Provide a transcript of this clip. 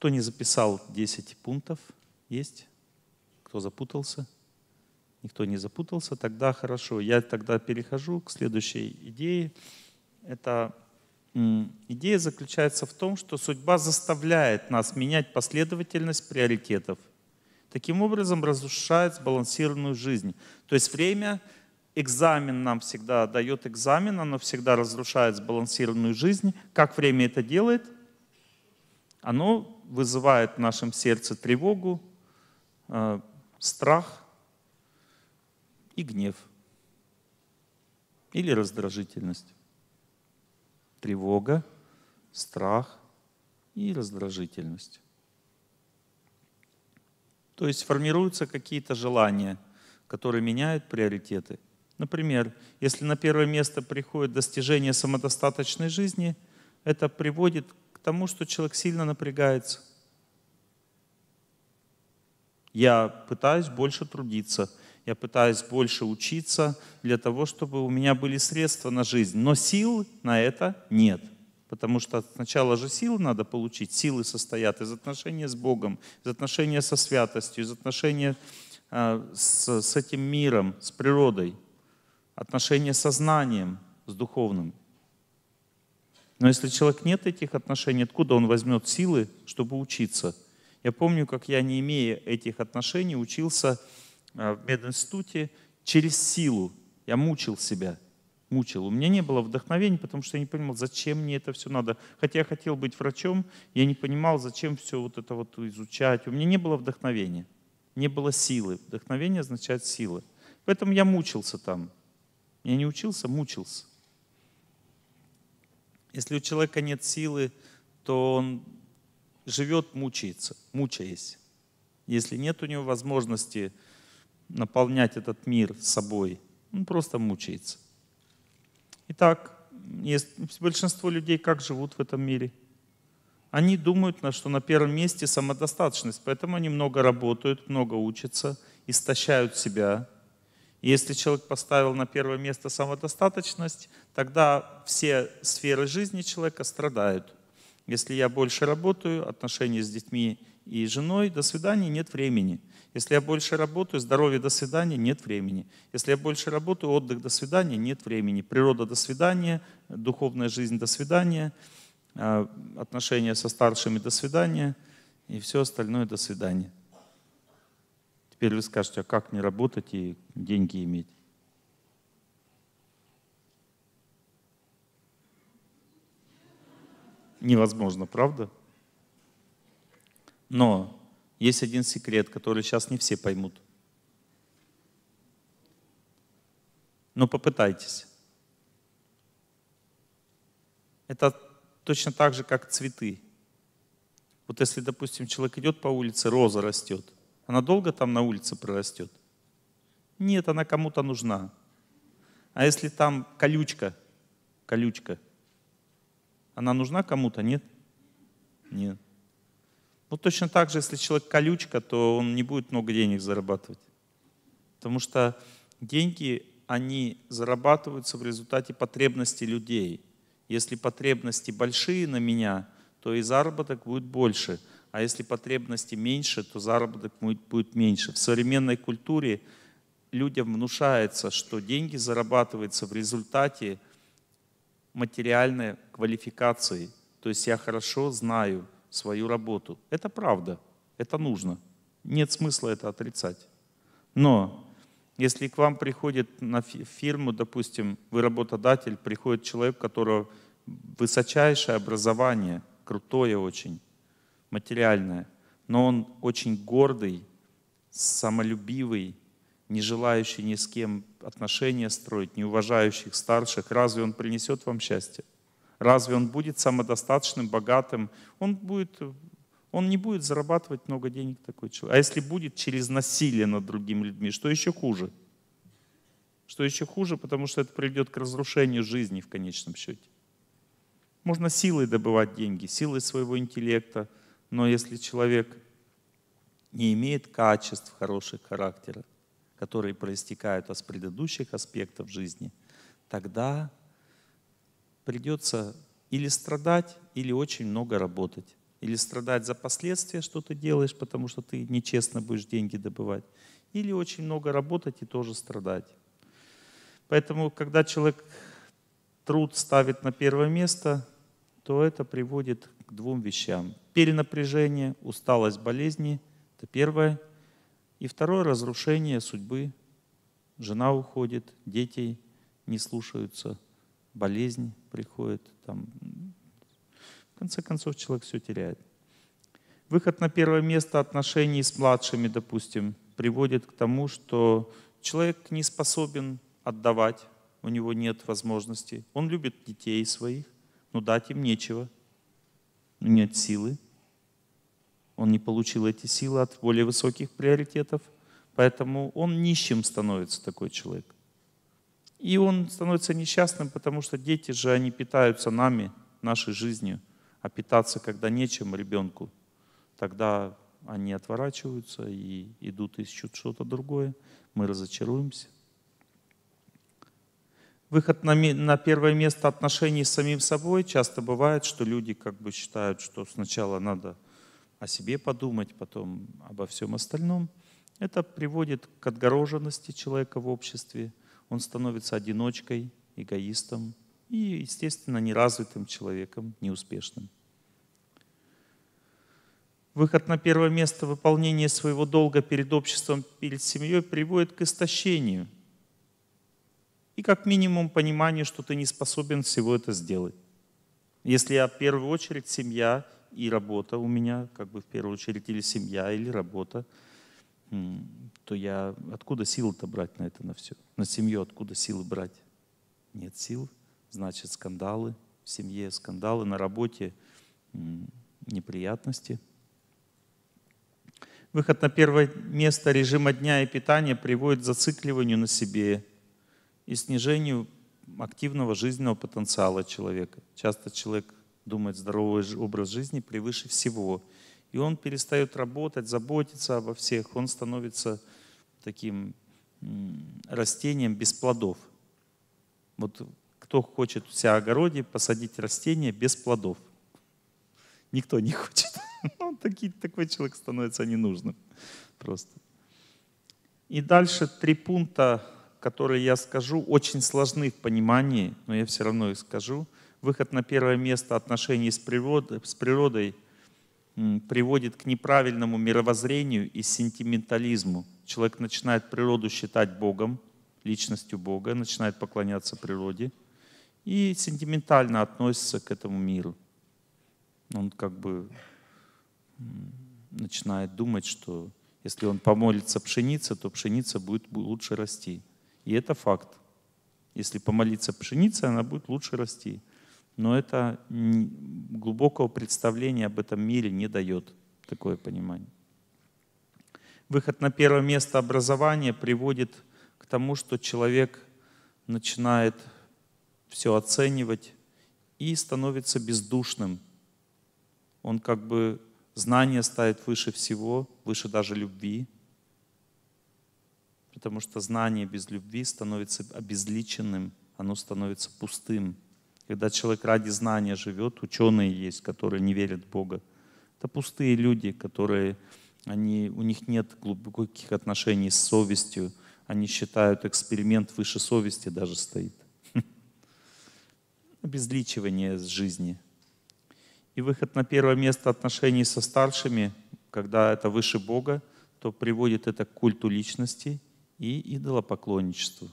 Кто не записал 10 пунктов? Есть? Кто запутался? Никто не запутался? Тогда хорошо. Я тогда перехожу к следующей идее. Это идея заключается в том, что судьба заставляет нас менять последовательность приоритетов. Таким образом разрушает сбалансированную жизнь. То есть время экзамен нам всегда дает экзамен, оно всегда разрушает сбалансированную жизнь. Как время это делает – оно вызывает в нашем сердце тревогу, э, страх и гнев. Или раздражительность. Тревога, страх и раздражительность. То есть формируются какие-то желания, которые меняют приоритеты. Например, если на первое место приходит достижение самодостаточной жизни, это приводит тому, что человек сильно напрягается. Я пытаюсь больше трудиться, я пытаюсь больше учиться для того, чтобы у меня были средства на жизнь, но сил на это нет. Потому что сначала же силы надо получить. Силы состоят из отношения с Богом, из отношения со святостью, из отношения э, с, с этим миром, с природой, отношения со знанием, с духовным. Но если человек нет этих отношений, откуда он возьмет силы, чтобы учиться? Я помню, как я, не имея этих отношений, учился э, в мединституте через силу. Я мучил себя, мучил. У меня не было вдохновения, потому что я не понимал, зачем мне это все надо. Хотя я хотел быть врачом, я не понимал, зачем все вот это вот изучать. У меня не было вдохновения, не было силы. Вдохновение означает силы. Поэтому я мучился там. Я не учился, мучился. Если у человека нет силы, то он живет, мучается, мучаясь. Если нет у него возможности наполнять этот мир собой, он просто мучается. Итак, есть, большинство людей как живут в этом мире? Они думают, что на первом месте самодостаточность, поэтому они много работают, много учатся, истощают себя – если человек поставил на первое место самодостаточность, тогда все сферы жизни человека страдают. Если я больше работаю, отношения с детьми и женой, до свидания, нет времени. Если я больше работаю, здоровье, до свидания, нет времени. Если я больше работаю, отдых, до свидания, нет времени. Природа, до свидания, духовная жизнь, до свидания, э, отношения со старшими, до свидания и все остальное, до свидания. Теперь вы скажете, а как не работать и деньги иметь? Невозможно, правда? Но есть один секрет, который сейчас не все поймут. Но ну, попытайтесь. Это точно так же, как цветы. Вот если, допустим, человек идет по улице, роза растет – она долго там на улице прорастет? Нет, она кому-то нужна. А если там колючка, колючка, она нужна кому-то, нет? Нет. Вот ну, точно так же, если человек колючка, то он не будет много денег зарабатывать. Потому что деньги, они зарабатываются в результате потребностей людей. Если потребности большие на меня, то и заработок будет больше а если потребности меньше, то заработок будет меньше. В современной культуре людям внушается, что деньги зарабатываются в результате материальной квалификации. То есть я хорошо знаю свою работу. Это правда, это нужно. Нет смысла это отрицать. Но если к вам приходит на фирму, допустим, вы работодатель, приходит человек, у которого высочайшее образование, крутое очень, материальное, но он очень гордый, самолюбивый, не желающий ни с кем отношения строить, не уважающих старших, разве он принесет вам счастье? Разве он будет самодостаточным, богатым? Он, будет, он не будет зарабатывать много денег такой человек. А если будет через насилие над другими людьми, что еще хуже? Что еще хуже, потому что это приведет к разрушению жизни в конечном счете. Можно силой добывать деньги, силой своего интеллекта – но если человек не имеет качеств хороших характера, которые проистекают из предыдущих аспектов жизни, тогда придется или страдать, или очень много работать. Или страдать за последствия, что ты делаешь, потому что ты нечестно будешь деньги добывать. Или очень много работать и тоже страдать. Поэтому, когда человек труд ставит на первое место, то это приводит к двум вещам. Перенапряжение, усталость болезни – это первое. И второе – разрушение судьбы. Жена уходит, дети не слушаются, болезнь приходит. Там. В конце концов, человек все теряет. Выход на первое место отношений с младшими, допустим, приводит к тому, что человек не способен отдавать, у него нет возможности. Он любит детей своих, но ну дать им нечего. Ну, нет силы. Он не получил эти силы от более высоких приоритетов. Поэтому он нищим становится, такой человек. И он становится несчастным, потому что дети же, они питаются нами, нашей жизнью. А питаться, когда нечем ребенку, тогда они отворачиваются и идут ищут что-то другое. Мы разочаруемся выход на, на первое место отношений с самим собой часто бывает, что люди как бы считают, что сначала надо о себе подумать, потом обо всем остальном. Это приводит к отгороженности человека в обществе. Он становится одиночкой, эгоистом и, естественно, неразвитым человеком, неуспешным. Выход на первое место выполнения своего долга перед обществом, перед семьей приводит к истощению – и как минимум понимание, что ты не способен всего это сделать. Если я в первую очередь семья и работа у меня, как бы в первую очередь или семья, или работа, то я откуда силы-то брать на это, на все? На семью откуда силы брать? Нет сил, значит скандалы в семье, скандалы на работе, неприятности. Выход на первое место режима дня и питания приводит к зацикливанию на себе и снижению активного жизненного потенциала человека. Часто человек думает здоровый образ жизни превыше всего. И он перестает работать, заботиться обо всех. Он становится таким растением без плодов. Вот кто хочет в себя огороде посадить растение без плодов? Никто не хочет. Ну, такие, такой человек становится ненужным просто. И дальше три пункта которые я скажу, очень сложны в понимании, но я все равно их скажу. Выход на первое место отношений с, природой, с природой приводит к неправильному мировоззрению и сентиментализму. Человек начинает природу считать Богом, личностью Бога, начинает поклоняться природе и сентиментально относится к этому миру. Он как бы начинает думать, что если он помолится пшенице, то пшеница будет лучше расти. И это факт. Если помолиться пшенице, она будет лучше расти. Но это глубокого представления об этом мире не дает такое понимание. Выход на первое место образования приводит к тому, что человек начинает все оценивать и становится бездушным. Он как бы знание ставит выше всего, выше даже любви, Потому что знание без любви становится обезличенным, оно становится пустым. Когда человек ради знания живет, ученые есть, которые не верят в Бога. Это пустые люди, которые, они, у них нет глубоких отношений с совестью. Они считают, эксперимент выше совести даже стоит. Обезличивание с жизни. И выход на первое место отношений со старшими, когда это выше Бога, то приводит это к культу личности и идолопоклонничеству.